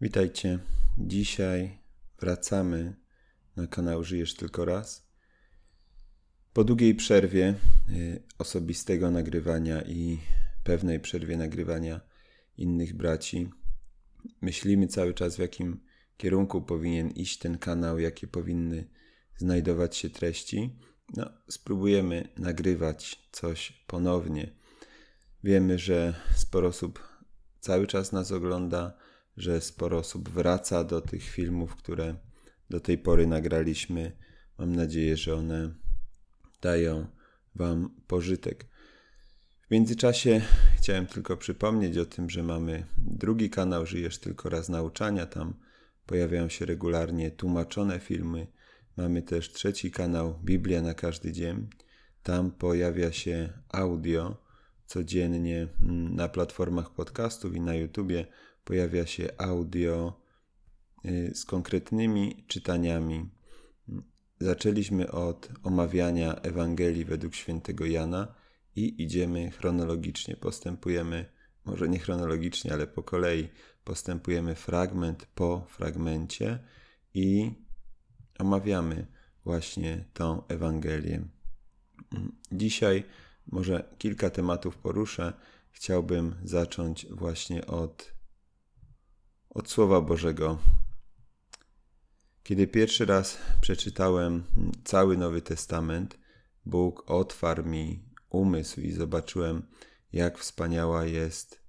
Witajcie. Dzisiaj wracamy na kanał Żyjesz Tylko Raz. Po długiej przerwie y, osobistego nagrywania i pewnej przerwie nagrywania innych braci, myślimy cały czas w jakim kierunku powinien iść ten kanał, jakie powinny znajdować się treści. No, spróbujemy nagrywać coś ponownie. Wiemy, że sporo osób cały czas nas ogląda że sporo osób wraca do tych filmów, które do tej pory nagraliśmy. Mam nadzieję, że one dają Wam pożytek. W międzyczasie chciałem tylko przypomnieć o tym, że mamy drugi kanał Żyjesz tylko raz nauczania. Tam pojawiają się regularnie tłumaczone filmy. Mamy też trzeci kanał Biblia na każdy dzień. Tam pojawia się audio codziennie mm, na platformach podcastów i na YouTubie pojawia się audio y, z konkretnymi czytaniami. Zaczęliśmy od omawiania Ewangelii według świętego Jana i idziemy chronologicznie, postępujemy, może nie chronologicznie, ale po kolei, postępujemy fragment po fragmencie i omawiamy właśnie tą Ewangelię. Dzisiaj może kilka tematów poruszę. Chciałbym zacząć właśnie od od Słowa Bożego. Kiedy pierwszy raz przeczytałem cały Nowy Testament, Bóg otwarł mi umysł i zobaczyłem, jak wspaniała jest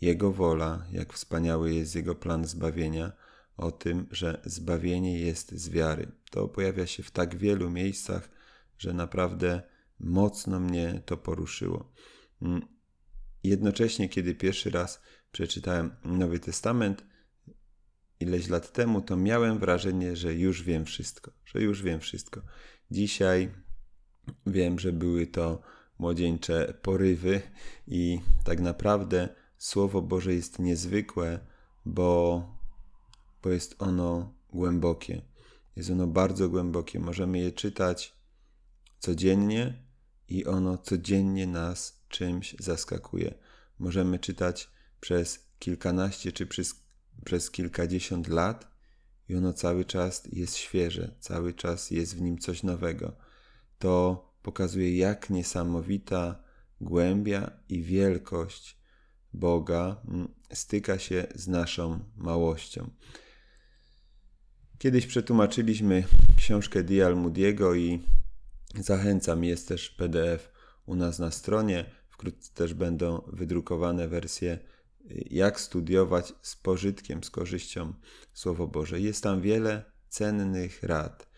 Jego wola, jak wspaniały jest Jego plan zbawienia, o tym, że zbawienie jest z wiary. To pojawia się w tak wielu miejscach, że naprawdę mocno mnie to poruszyło. Mm, jednocześnie, kiedy pierwszy raz przeczytałem Nowy Testament ileś lat temu, to miałem wrażenie, że już wiem wszystko, że już wiem wszystko. Dzisiaj wiem, że były to młodzieńcze porywy i tak naprawdę Słowo Boże jest niezwykłe, bo, bo jest ono głębokie. Jest ono bardzo głębokie. Możemy je czytać codziennie i ono codziennie nas czymś zaskakuje. Możemy czytać przez kilkanaście czy przez, przez kilkadziesiąt lat i ono cały czas jest świeże, cały czas jest w nim coś nowego. To pokazuje, jak niesamowita głębia i wielkość Boga mm, styka się z naszą małością. Kiedyś przetłumaczyliśmy książkę Dial Moody'ego i zachęcam, jest też PDF u nas na stronie. Wkrótce też będą wydrukowane wersje jak studiować z pożytkiem, z korzyścią Słowo Boże. Jest tam wiele cennych rad.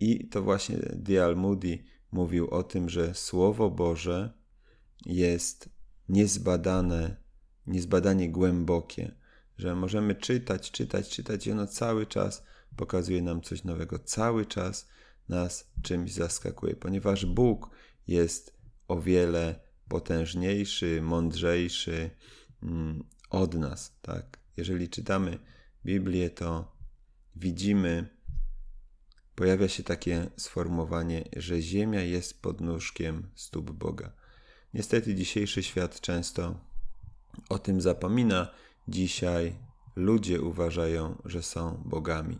I to właśnie Dial Moody mówił o tym, że Słowo Boże jest niezbadane, niezbadanie głębokie, że możemy czytać, czytać, czytać i ono cały czas pokazuje nam coś nowego, cały czas nas czymś zaskakuje, ponieważ Bóg jest o wiele potężniejszy, mądrzejszy, Mm, od nas, tak? Jeżeli czytamy Biblię, to widzimy, pojawia się takie sformułowanie, że Ziemia jest podnóżkiem stóp Boga. Niestety dzisiejszy świat często o tym zapomina. Dzisiaj ludzie uważają, że są bogami,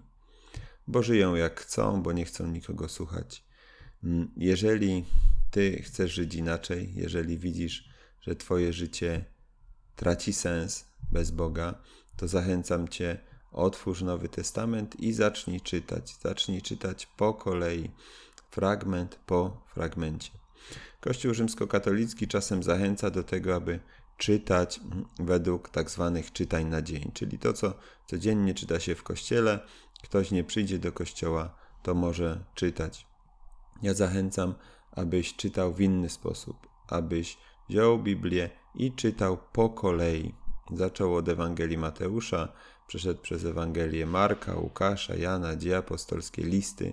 bo żyją jak chcą, bo nie chcą nikogo słuchać. Mm, jeżeli ty chcesz żyć inaczej, jeżeli widzisz, że twoje życie traci sens bez Boga, to zachęcam Cię, otwórz Nowy Testament i zacznij czytać. Zacznij czytać po kolei, fragment po fragmencie. Kościół rzymskokatolicki czasem zachęca do tego, aby czytać według tak zwanych czytań na dzień, czyli to, co codziennie czyta się w kościele. Ktoś nie przyjdzie do kościoła, to może czytać. Ja zachęcam, abyś czytał w inny sposób, abyś Wziął Biblię i czytał po kolei. Zaczął od Ewangelii Mateusza, przeszedł przez Ewangelię Marka, Łukasza, Jana, Dzieje Apostolskie, listy.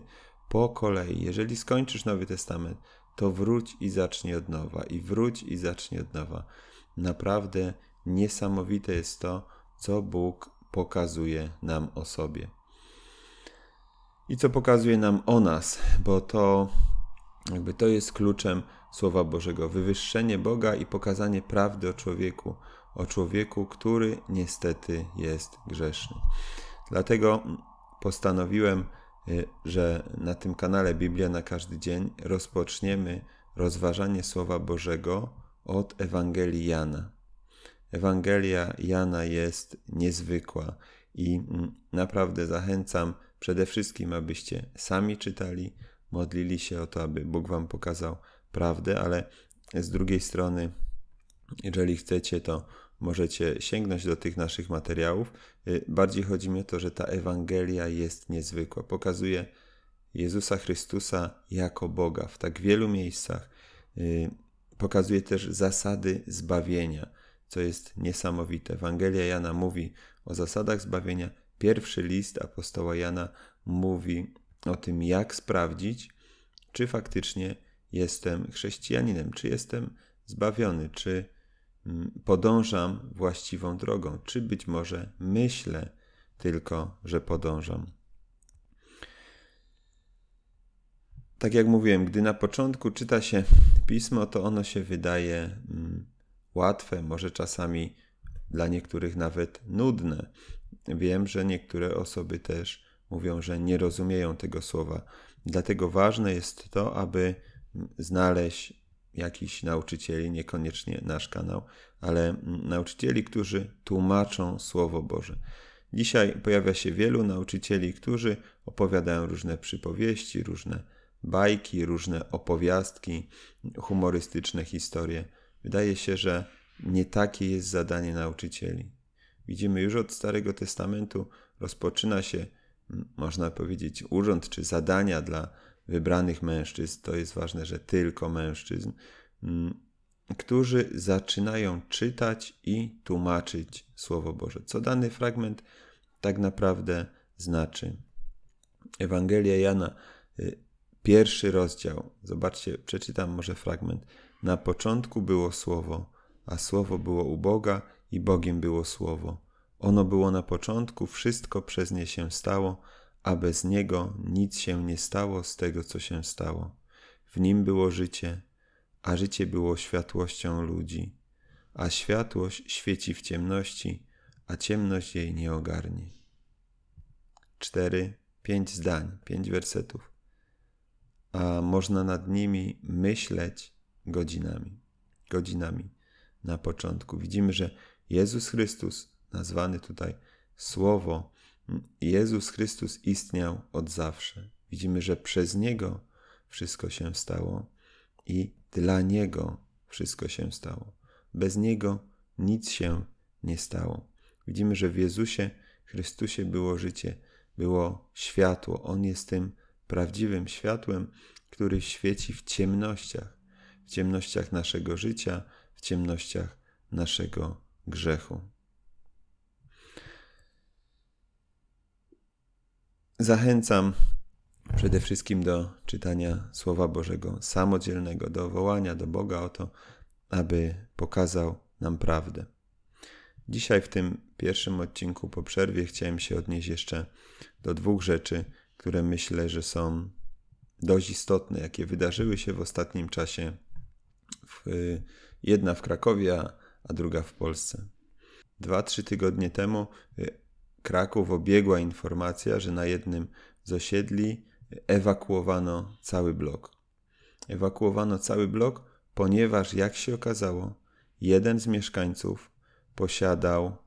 Po kolei, jeżeli skończysz Nowy Testament, to wróć i zacznij od nowa, i wróć i zacznij od nowa. Naprawdę niesamowite jest to, co Bóg pokazuje nam o sobie. I co pokazuje nam o nas, bo to jakby to jest kluczem Słowa Bożego, wywyższenie Boga i pokazanie prawdy o człowieku, o człowieku, który niestety jest grzeszny. Dlatego postanowiłem, y, że na tym kanale Biblia na każdy dzień rozpoczniemy rozważanie Słowa Bożego od Ewangelii Jana. Ewangelia Jana jest niezwykła i mm, naprawdę zachęcam przede wszystkim, abyście sami czytali, modlili się o to, aby Bóg Wam pokazał prawdy, ale z drugiej strony, jeżeli chcecie, to możecie sięgnąć do tych naszych materiałów. Y, bardziej chodzi mi o to, że ta Ewangelia jest niezwykła. Pokazuje Jezusa Chrystusa jako Boga w tak wielu miejscach. Y, pokazuje też zasady zbawienia, co jest niesamowite. Ewangelia Jana mówi o zasadach zbawienia. Pierwszy list apostoła Jana mówi o tym, jak sprawdzić, czy faktycznie jestem chrześcijaninem, czy jestem zbawiony, czy mm, podążam właściwą drogą, czy być może myślę tylko, że podążam. Tak jak mówiłem, gdy na początku czyta się pismo, to ono się wydaje mm, łatwe, może czasami dla niektórych nawet nudne. Wiem, że niektóre osoby też mówią, że nie rozumieją tego słowa. Dlatego ważne jest to, aby znaleźć jakichś nauczycieli, niekoniecznie nasz kanał, ale nauczycieli, którzy tłumaczą Słowo Boże. Dzisiaj pojawia się wielu nauczycieli, którzy opowiadają różne przypowieści, różne bajki, różne opowiastki, humorystyczne historie. Wydaje się, że nie takie jest zadanie nauczycieli. Widzimy już od Starego Testamentu rozpoczyna się, można powiedzieć, urząd czy zadania dla wybranych mężczyzn, to jest ważne, że tylko mężczyzn, mm, którzy zaczynają czytać i tłumaczyć Słowo Boże. Co dany fragment tak naprawdę znaczy? Ewangelia Jana, y, pierwszy rozdział. Zobaczcie, przeczytam może fragment. Na początku było Słowo, a Słowo było u Boga i Bogiem było Słowo. Ono było na początku, wszystko przez nie się stało a bez niego nic się nie stało z tego, co się stało. W nim było życie, a życie było światłością ludzi, a światłość świeci w ciemności, a ciemność jej nie ogarnie. Cztery, pięć zdań, pięć wersetów, a można nad nimi myśleć godzinami. Godzinami na początku. Widzimy, że Jezus Chrystus, nazwany tutaj Słowo, Jezus Chrystus istniał od zawsze. Widzimy, że przez Niego wszystko się stało i dla Niego wszystko się stało. Bez Niego nic się nie stało. Widzimy, że w Jezusie Chrystusie było życie, było światło. On jest tym prawdziwym światłem, który świeci w ciemnościach, w ciemnościach naszego życia, w ciemnościach naszego grzechu. Zachęcam przede wszystkim do czytania Słowa Bożego samodzielnego, do wołania do Boga o to, aby pokazał nam prawdę. Dzisiaj w tym pierwszym odcinku po przerwie chciałem się odnieść jeszcze do dwóch rzeczy, które myślę, że są dość istotne, jakie wydarzyły się w ostatnim czasie. W, jedna w Krakowie, a druga w Polsce. Dwa, trzy tygodnie temu y, Kraków obiegła informacja, że na jednym z osiedli ewakuowano cały blok. Ewakuowano cały blok, ponieważ, jak się okazało, jeden z mieszkańców posiadał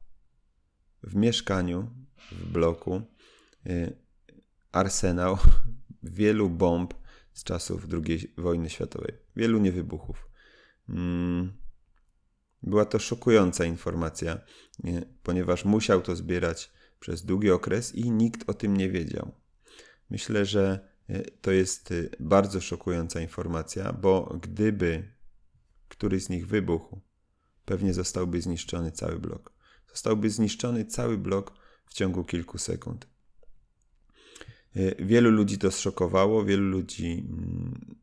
w mieszkaniu, w bloku, y, arsenał wielu bomb z czasów II wojny światowej. Wielu niewybuchów. Mm, była to szokująca informacja, y, ponieważ musiał to zbierać przez długi okres i nikt o tym nie wiedział. Myślę, że e, to jest e, bardzo szokująca informacja, bo gdyby któryś z nich wybuchł, pewnie zostałby zniszczony cały blok. Zostałby zniszczony cały blok w ciągu kilku sekund. E, wielu ludzi to zszokowało, wielu ludzi mm,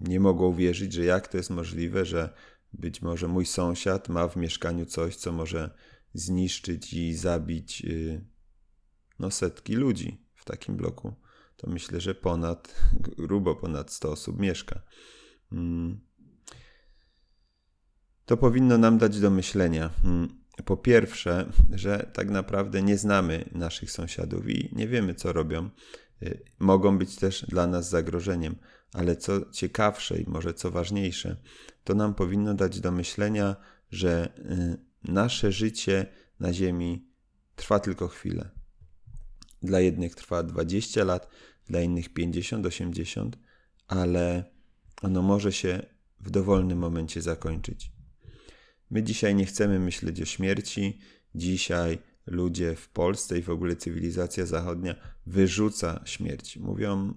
nie mogło uwierzyć, że jak to jest możliwe, że być może mój sąsiad ma w mieszkaniu coś, co może zniszczyć i zabić y, no, setki ludzi w takim bloku. To myślę, że ponad, grubo ponad 100 osób mieszka. Mm. To powinno nam dać do myślenia. Mm. Po pierwsze, że tak naprawdę nie znamy naszych sąsiadów i nie wiemy, co robią. Y, mogą być też dla nas zagrożeniem, ale co ciekawsze i może co ważniejsze, to nam powinno dać do myślenia, że y, nasze życie na Ziemi trwa tylko chwilę. Dla jednych trwa 20 lat, dla innych 50, 80, ale ono może się w dowolnym momencie zakończyć. My dzisiaj nie chcemy myśleć o śmierci. Dzisiaj ludzie w Polsce i w ogóle cywilizacja zachodnia wyrzuca śmierć. Mówią,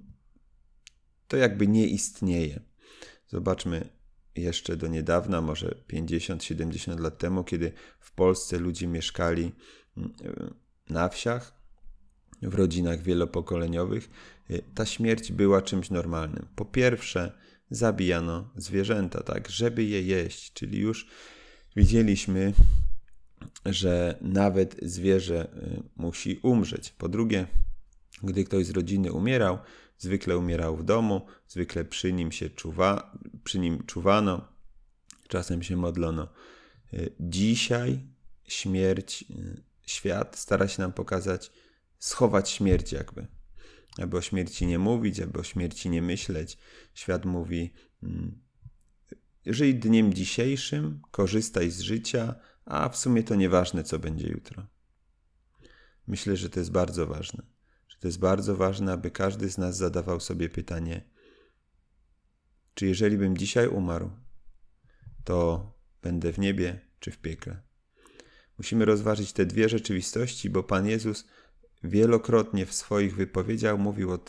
to jakby nie istnieje. Zobaczmy jeszcze do niedawna, może 50-70 lat temu, kiedy w Polsce ludzie mieszkali mm, na wsiach, w rodzinach wielopokoleniowych y, ta śmierć była czymś normalnym. Po pierwsze, zabijano zwierzęta, tak, żeby je jeść, czyli już widzieliśmy, że nawet zwierzę y, musi umrzeć. Po drugie, gdy ktoś z rodziny umierał, zwykle umierał w domu, zwykle przy nim się czuwa, przy nim czuwano, czasem się modlono. Y, dzisiaj śmierć, świat stara się nam pokazać, schować śmierć jakby. Aby o śmierci nie mówić, aby o śmierci nie myśleć. Świat mówi mm, żyj dniem dzisiejszym, korzystaj z życia, a w sumie to nieważne, co będzie jutro. Myślę, że to jest bardzo ważne. Że to jest bardzo ważne, aby każdy z nas zadawał sobie pytanie, czy jeżeli bym dzisiaj umarł, to będę w niebie czy w piekle. Musimy rozważyć te dwie rzeczywistości, bo Pan Jezus wielokrotnie w swoich wypowiedziach mówił o,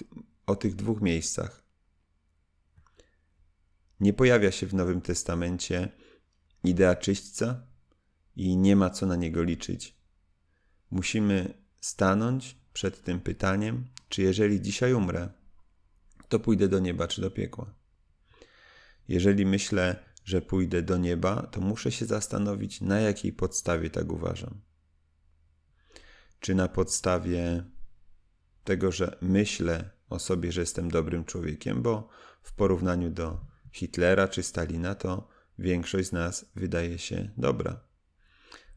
o tych dwóch miejscach. Nie pojawia się w Nowym Testamencie idea czyśćca i nie ma co na niego liczyć. Musimy stanąć przed tym pytaniem, czy jeżeli dzisiaj umrę, to pójdę do nieba czy do piekła. Jeżeli myślę, że pójdę do nieba, to muszę się zastanowić, na jakiej podstawie tak uważam czy na podstawie tego, że myślę o sobie, że jestem dobrym człowiekiem, bo w porównaniu do Hitlera czy Stalina to większość z nas wydaje się dobra.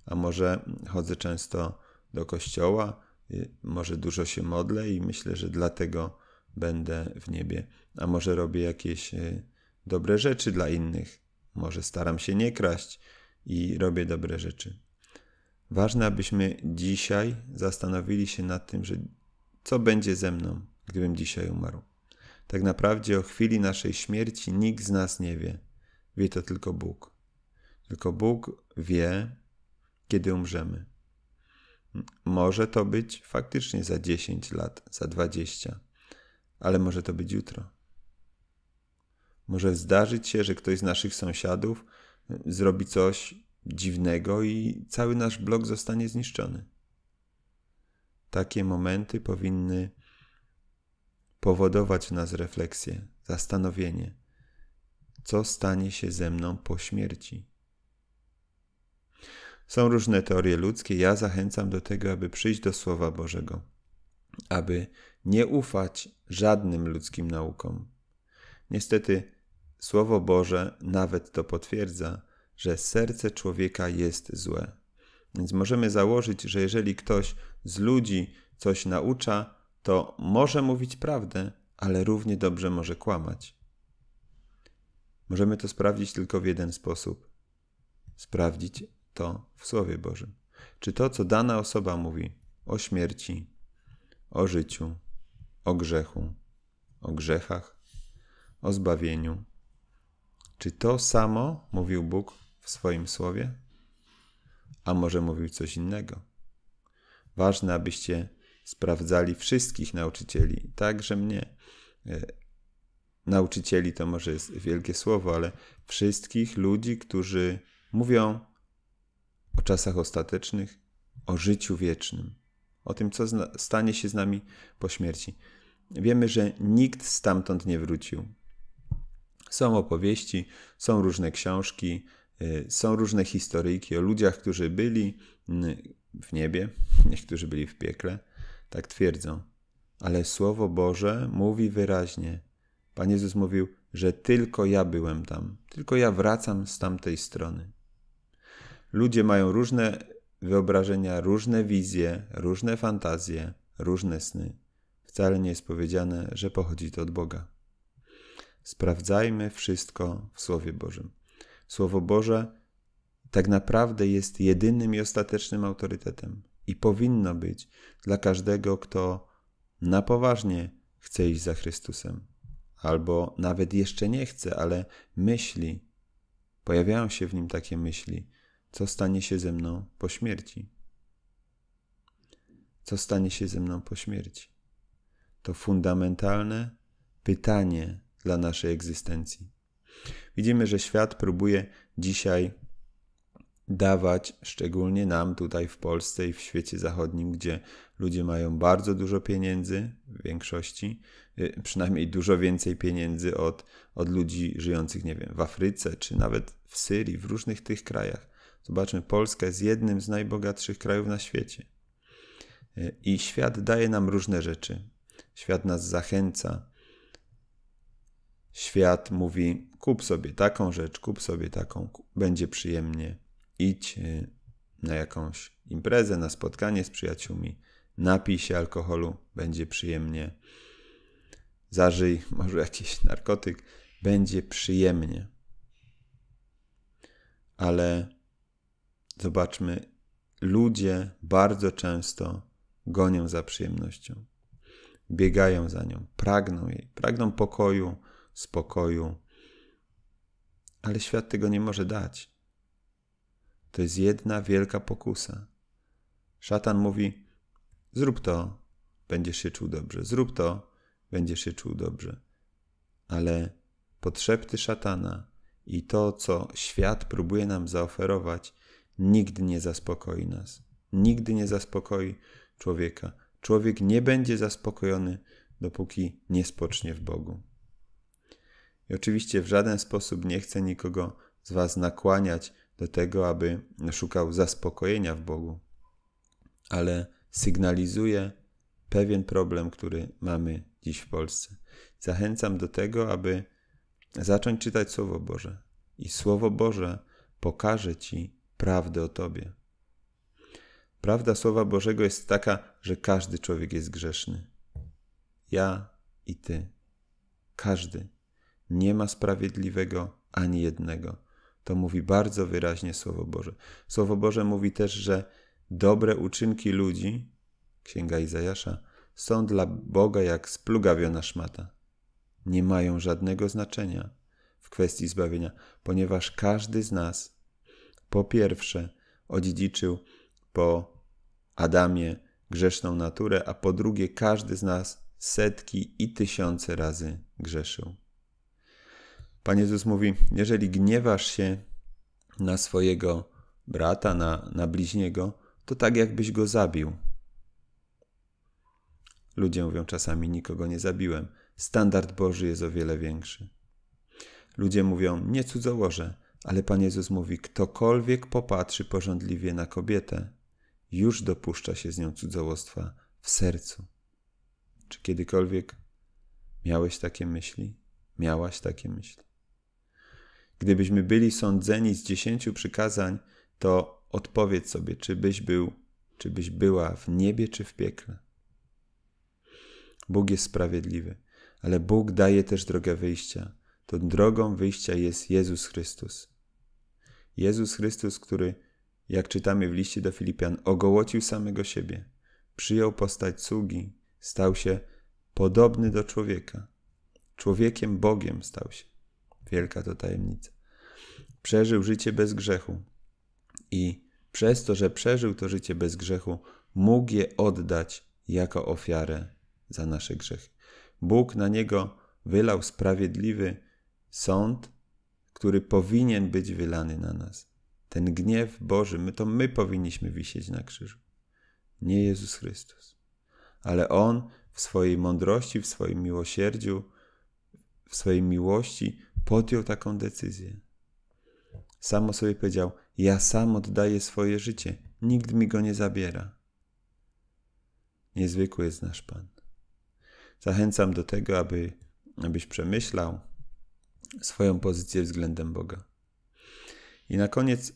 A może chodzę często do kościoła, y, może dużo się modlę i myślę, że dlatego będę w niebie. A może robię jakieś y, dobre rzeczy dla innych, może staram się nie kraść i robię dobre rzeczy. Ważne, abyśmy dzisiaj zastanowili się nad tym, że co będzie ze mną, gdybym dzisiaj umarł. Tak naprawdę o chwili naszej śmierci nikt z nas nie wie. Wie to tylko Bóg. Tylko Bóg wie, kiedy umrzemy. Może to być faktycznie za 10 lat, za 20, ale może to być jutro. Może zdarzyć się, że ktoś z naszych sąsiadów zrobi coś, dziwnego i cały nasz blog zostanie zniszczony. Takie momenty powinny powodować w nas refleksję, zastanowienie, co stanie się ze mną po śmierci. Są różne teorie ludzkie. Ja zachęcam do tego, aby przyjść do Słowa Bożego, aby nie ufać żadnym ludzkim naukom. Niestety, Słowo Boże nawet to potwierdza, że serce człowieka jest złe. Więc możemy założyć, że jeżeli ktoś z ludzi coś naucza, to może mówić prawdę, ale równie dobrze może kłamać. Możemy to sprawdzić tylko w jeden sposób: sprawdzić to w Słowie Bożym. Czy to, co dana osoba mówi o śmierci, o życiu, o grzechu, o grzechach, o zbawieniu, czy to samo mówił Bóg w swoim słowie? A może mówił coś innego? Ważne, abyście sprawdzali wszystkich nauczycieli, także mnie. E, nauczycieli to może jest wielkie słowo, ale wszystkich ludzi, którzy mówią o czasach ostatecznych, o życiu wiecznym, o tym, co stanie się z nami po śmierci. Wiemy, że nikt stamtąd nie wrócił. Są opowieści, są różne książki, Y, są różne historyjki o ludziach, którzy byli w niebie, niektórzy byli w piekle, tak twierdzą. Ale Słowo Boże mówi wyraźnie. Pan Jezus mówił, że tylko ja byłem tam, tylko ja wracam z tamtej strony. Ludzie mają różne wyobrażenia, różne wizje, różne fantazje, różne sny. Wcale nie jest powiedziane, że pochodzi to od Boga. Sprawdzajmy wszystko w Słowie Bożym. Słowo Boże tak naprawdę jest jedynym i ostatecznym autorytetem i powinno być dla każdego, kto na poważnie chce iść za Chrystusem, albo nawet jeszcze nie chce, ale myśli, pojawiają się w nim takie myśli, co stanie się ze mną po śmierci. Co stanie się ze mną po śmierci? To fundamentalne pytanie dla naszej egzystencji. Widzimy, że świat próbuje dzisiaj dawać, szczególnie nam tutaj w Polsce i w świecie zachodnim, gdzie ludzie mają bardzo dużo pieniędzy, w większości, y, przynajmniej dużo więcej pieniędzy od, od ludzi żyjących, nie wiem, w Afryce czy nawet w Syrii, w różnych tych krajach. Zobaczmy, Polska jest jednym z najbogatszych krajów na świecie. Y, I świat daje nam różne rzeczy. Świat nas zachęca, świat mówi: kup sobie taką rzecz, kup sobie taką, będzie przyjemnie, idź y, na jakąś imprezę, na spotkanie z przyjaciółmi, napij się alkoholu, będzie przyjemnie, zażyj może jakiś narkotyk, będzie przyjemnie. Ale zobaczmy, ludzie bardzo często gonią za przyjemnością, biegają za nią, pragną jej, pragną pokoju, spokoju. Ale świat tego nie może dać. To jest jedna wielka pokusa. Szatan mówi: zrób to, będziesz się czuł dobrze, zrób to, będziesz się czuł dobrze. Ale potrzepty szatana i to, co świat próbuje nam zaoferować, nigdy nie zaspokoi nas. Nigdy nie zaspokoi człowieka. Człowiek nie będzie zaspokojony, dopóki nie spocznie w Bogu. I oczywiście w żaden sposób nie chcę nikogo z Was nakłaniać do tego, aby szukał zaspokojenia w Bogu, ale sygnalizuję pewien problem, który mamy dziś w Polsce. Zachęcam do tego, aby zacząć czytać Słowo Boże. I Słowo Boże pokaże Ci prawdę o Tobie. Prawda Słowa Bożego jest taka, że każdy człowiek jest grzeszny. Ja i Ty. Każdy nie ma sprawiedliwego ani jednego. To mówi bardzo wyraźnie Słowo Boże. Słowo Boże mówi też, że dobre uczynki ludzi, księga Izajasza, są dla Boga jak splugawiona szmata. Nie mają żadnego znaczenia w kwestii zbawienia, ponieważ każdy z nas po pierwsze odziedziczył po Adamie grzeszną naturę, a po drugie każdy z nas setki i tysiące razy grzeszył. Pan Jezus mówi: Jeżeli gniewasz się na swojego brata, na, na bliźniego, to tak jakbyś go zabił. Ludzie mówią czasami: Nikogo nie zabiłem. Standard Boży jest o wiele większy. Ludzie mówią: Nie cudzołożę, ale Pan Jezus mówi: Ktokolwiek popatrzy porządliwie na kobietę, już dopuszcza się z nią cudzołostwa w sercu. Czy kiedykolwiek miałeś takie myśli? Miałaś takie myśli? Gdybyśmy byli sądzeni z dziesięciu przykazań, to odpowiedz sobie, czy byś był, czy byś była w niebie, czy w piekle. Bóg jest sprawiedliwy, ale Bóg daje też drogę wyjścia. Tą drogą wyjścia jest Jezus Chrystus. Jezus Chrystus, który, jak czytamy w liście do Filipian, ogołocił samego siebie, przyjął postać sługi, stał się podobny do człowieka. Człowiekiem Bogiem stał się. Wielka to tajemnica. Przeżył życie bez grzechu i przez to, że przeżył to życie bez grzechu, mógł je oddać jako ofiarę za nasze grzechy. Bóg na niego wylał sprawiedliwy sąd, który powinien być wylany na nas. Ten gniew Boży, my to my powinniśmy wisieć na krzyżu. Nie Jezus Chrystus. Ale On w swojej mądrości, w swoim miłosierdziu, w swojej miłości podjął taką decyzję. Sam o sobie powiedział: Ja sam oddaję swoje życie, nikt mi go nie zabiera. Niezwykły jest nasz Pan. Zachęcam do tego, aby, abyś przemyślał swoją pozycję względem Boga. I na koniec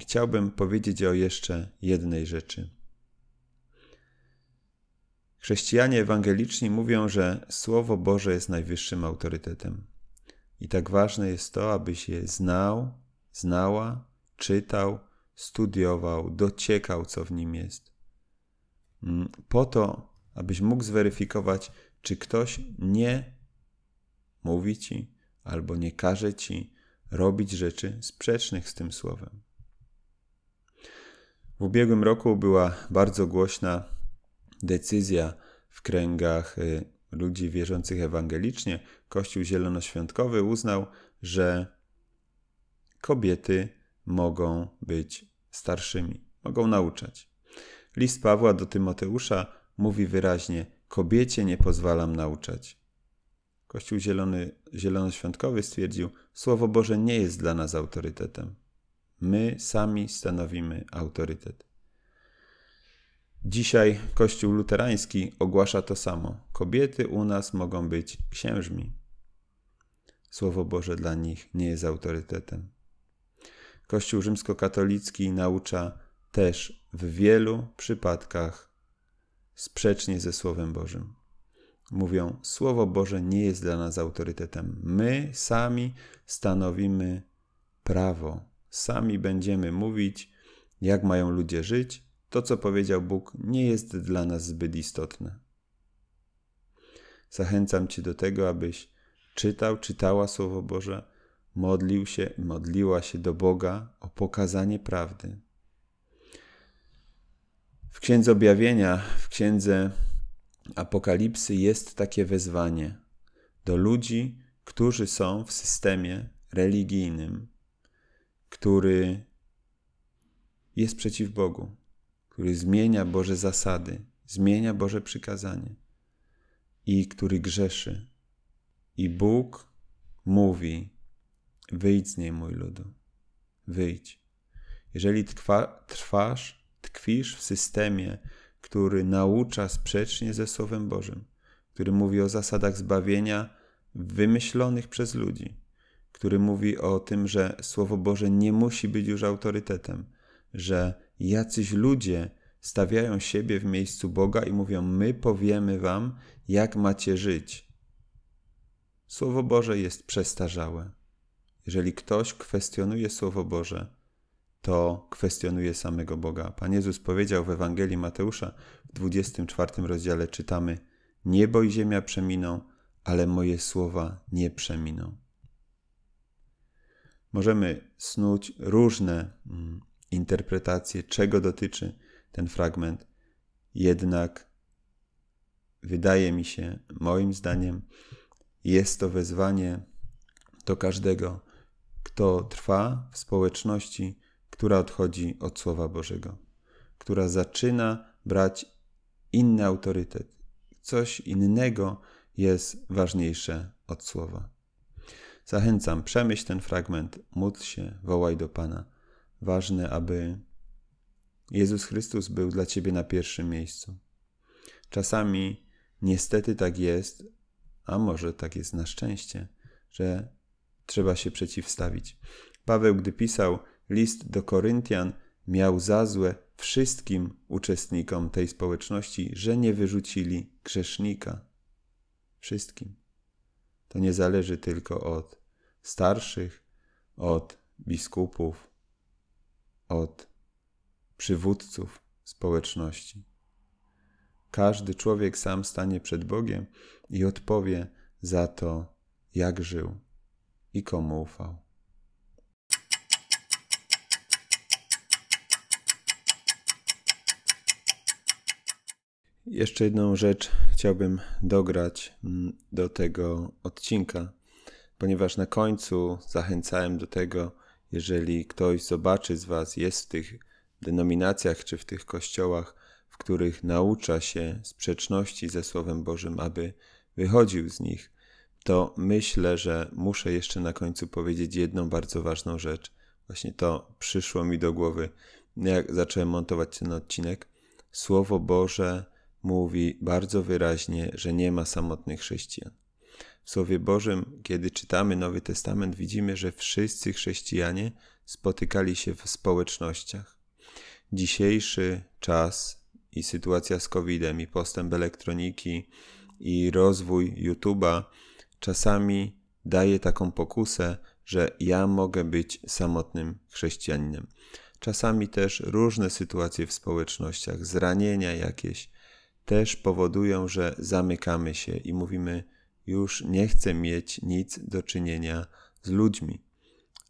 chciałbym powiedzieć o jeszcze jednej rzeczy. Chrześcijanie ewangeliczni mówią, że Słowo Boże jest najwyższym autorytetem. I tak ważne jest to, aby się znał, znała, czytał, studiował, dociekał, co w nim jest. Mm, po to, abyś mógł zweryfikować, czy ktoś nie mówi ci albo nie każe ci robić rzeczy sprzecznych z tym słowem. W ubiegłym roku była bardzo głośna decyzja w kręgach y, ludzi wierzących ewangelicznie, Kościół Zielonoświątkowy uznał, że kobiety mogą być starszymi, mogą nauczać. List Pawła do Tymoteusza mówi wyraźnie: Kobiecie nie pozwalam nauczać. Kościół Zielony, Zielonoświątkowy stwierdził: Słowo Boże nie jest dla nas autorytetem. My sami stanowimy autorytet. Dzisiaj Kościół luterański ogłasza to samo. Kobiety u nas mogą być księżmi. Słowo Boże dla nich nie jest autorytetem. Kościół rzymskokatolicki naucza też w wielu przypadkach sprzecznie ze Słowem Bożym. Mówią, Słowo Boże nie jest dla nas autorytetem. My sami stanowimy prawo. Sami będziemy mówić, jak mają ludzie żyć, to, co powiedział Bóg, nie jest dla nas zbyt istotne. Zachęcam Cię do tego, abyś czytał, czytała Słowo Boże, modlił się, modliła się do Boga o pokazanie prawdy. W Księdze Objawienia, w Księdze Apokalipsy jest takie wezwanie do ludzi, którzy są w systemie religijnym, który jest przeciw Bogu, który zmienia Boże zasady, zmienia Boże przykazanie i który grzeszy. I Bóg mówi: Wyjdź z niej, mój ludu, wyjdź. Jeżeli trwasz, tkwisz w systemie, który naucza sprzecznie ze Słowem Bożym, który mówi o zasadach zbawienia wymyślonych przez ludzi, który mówi o tym, że Słowo Boże nie musi być już autorytetem, że jacyś ludzie stawiają siebie w miejscu Boga i mówią: My powiemy wam, jak macie żyć. Słowo Boże jest przestarzałe. Jeżeli ktoś kwestionuje Słowo Boże, to kwestionuje samego Boga. Pan Jezus powiedział w Ewangelii Mateusza w 24 rozdziale czytamy: Niebo i ziemia przeminą, ale moje słowa nie przeminą. Możemy snuć różne mm, interpretację, czego dotyczy ten fragment. Jednak wydaje mi się, moim zdaniem, jest to wezwanie do każdego, kto trwa w społeczności, która odchodzi od Słowa Bożego, która zaczyna brać inny autorytet. Coś innego jest ważniejsze od Słowa. Zachęcam, przemyśl ten fragment, módl się, wołaj do Pana ważne, aby Jezus Chrystus był dla Ciebie na pierwszym miejscu. Czasami niestety tak jest, a może tak jest na szczęście, że trzeba się przeciwstawić. Paweł, gdy pisał list do Koryntian, miał za złe wszystkim uczestnikom tej społeczności, że nie wyrzucili grzesznika. Wszystkim. To nie zależy tylko od starszych, od biskupów, od przywódców społeczności. Każdy człowiek sam stanie przed Bogiem i odpowie za to, jak żył i komu ufał. Jeszcze jedną rzecz chciałbym dograć mm, do tego odcinka, ponieważ na końcu zachęcałem do tego, jeżeli ktoś zobaczy z Was jest w tych denominacjach czy w tych kościołach, w których naucza się sprzeczności ze Słowem Bożym, aby wychodził z nich, to myślę, że muszę jeszcze na końcu powiedzieć jedną bardzo ważną rzecz. Właśnie to przyszło mi do głowy, jak zacząłem montować ten odcinek. Słowo Boże mówi bardzo wyraźnie, że nie ma samotnych chrześcijan. W Słowie Bożym, kiedy czytamy Nowy Testament, widzimy, że wszyscy chrześcijanie spotykali się w społecznościach. Dzisiejszy czas i sytuacja z COVID-em, i postęp elektroniki, i rozwój YouTube'a czasami daje taką pokusę, że ja mogę być samotnym chrześcijaninem. Czasami też różne sytuacje w społecznościach, zranienia jakieś, też powodują, że zamykamy się i mówimy, już nie chcę mieć nic do czynienia z ludźmi.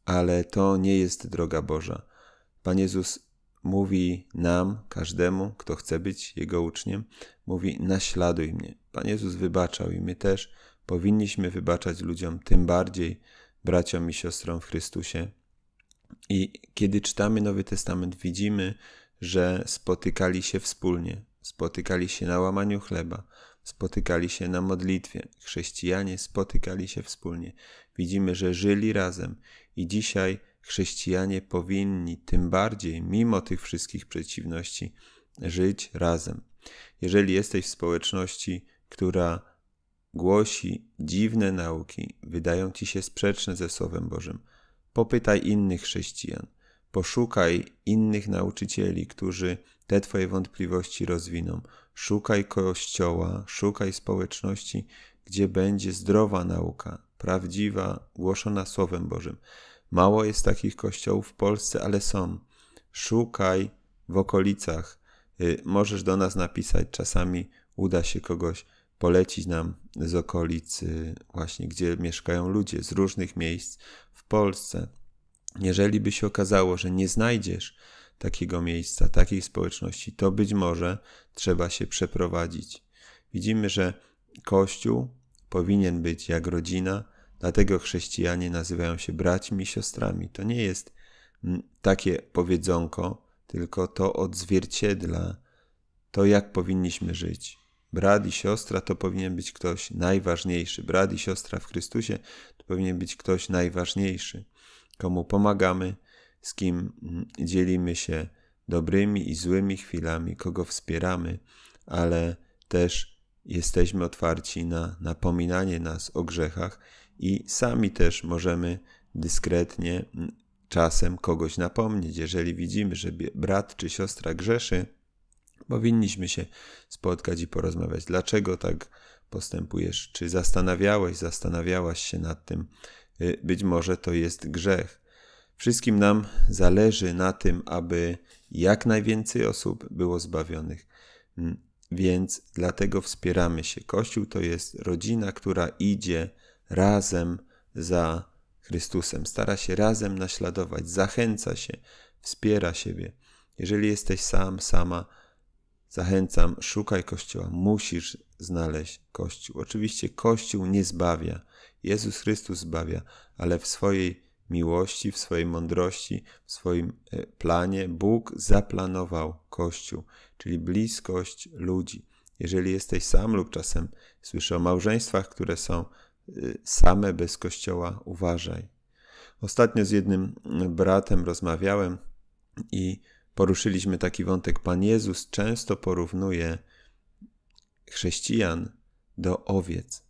Ale to nie jest droga Boża. Pan Jezus mówi nam, każdemu, kto chce być Jego uczniem, mówi naśladuj mnie. Pan Jezus wybaczał i my też powinniśmy wybaczać ludziom, tym bardziej braciom i siostrom w Chrystusie. I kiedy czytamy Nowy Testament, widzimy, że spotykali się wspólnie, spotykali się na łamaniu chleba, spotykali się na modlitwie, chrześcijanie spotykali się wspólnie. Widzimy, że żyli razem i dzisiaj chrześcijanie powinni tym bardziej, mimo tych wszystkich przeciwności, żyć razem. Jeżeli jesteś w społeczności, która głosi dziwne nauki, wydają ci się sprzeczne ze Słowem Bożym, popytaj innych chrześcijan, poszukaj innych nauczycieli, którzy te Twoje wątpliwości rozwiną, Szukaj kościoła, szukaj społeczności, gdzie będzie zdrowa nauka, prawdziwa, głoszona Słowem Bożym. Mało jest takich kościołów w Polsce, ale są. Szukaj w okolicach. Y, możesz do nas napisać, czasami uda się kogoś polecić nam z okolic, właśnie gdzie mieszkają ludzie z różnych miejsc w Polsce. Jeżeli by się okazało, że nie znajdziesz takiego miejsca, takiej społeczności, to być może trzeba się przeprowadzić. Widzimy, że Kościół powinien być jak rodzina, dlatego chrześcijanie nazywają się braćmi i siostrami. To nie jest mm, takie powiedzonko, tylko to odzwierciedla to, jak powinniśmy żyć. Brat i siostra to powinien być ktoś najważniejszy. Brat i siostra w Chrystusie to powinien być ktoś najważniejszy, komu pomagamy, z kim mm, dzielimy się dobrymi i złymi chwilami, kogo wspieramy, ale też jesteśmy otwarci na napominanie nas o grzechach i sami też możemy dyskretnie mm, czasem kogoś napomnieć. Jeżeli widzimy, że brat czy siostra grzeszy, powinniśmy się spotkać i porozmawiać. Dlaczego tak postępujesz? Czy zastanawiałeś, zastanawiałaś się nad tym? Y, być może to jest grzech. Wszystkim nam zależy na tym, aby jak najwięcej osób było zbawionych. Mm, więc dlatego wspieramy się. Kościół to jest rodzina, która idzie razem za Chrystusem, stara się razem naśladować, zachęca się, wspiera siebie. Jeżeli jesteś sam, sama, zachęcam, szukaj Kościoła, musisz znaleźć Kościół. Oczywiście Kościół nie zbawia, Jezus Chrystus zbawia, ale w swojej miłości, w swojej mądrości, w swoim e, planie Bóg zaplanował Kościół, czyli bliskość ludzi. Jeżeli jesteś sam lub czasem słyszę o małżeństwach, które są e, same bez Kościoła, uważaj. Ostatnio z jednym e, bratem rozmawiałem i poruszyliśmy taki wątek. Pan Jezus często porównuje chrześcijan do owiec.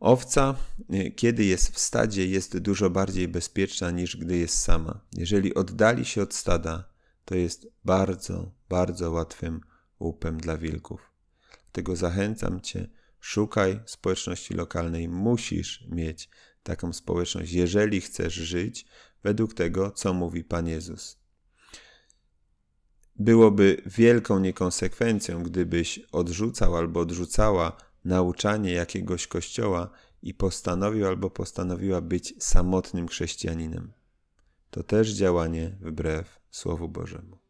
Owca, e, kiedy jest w stadzie, jest dużo bardziej bezpieczna niż gdy jest sama. Jeżeli oddali się od stada, to jest bardzo, bardzo łatwym łupem dla wilków. Dlatego zachęcam Cię, szukaj społeczności lokalnej. Musisz mieć taką społeczność, jeżeli chcesz żyć według tego, co mówi Pan Jezus. Byłoby wielką niekonsekwencją, gdybyś odrzucał albo odrzucała nauczanie jakiegoś kościoła i postanowił albo postanowiła być samotnym chrześcijaninem. To też działanie wbrew Słowu Bożemu.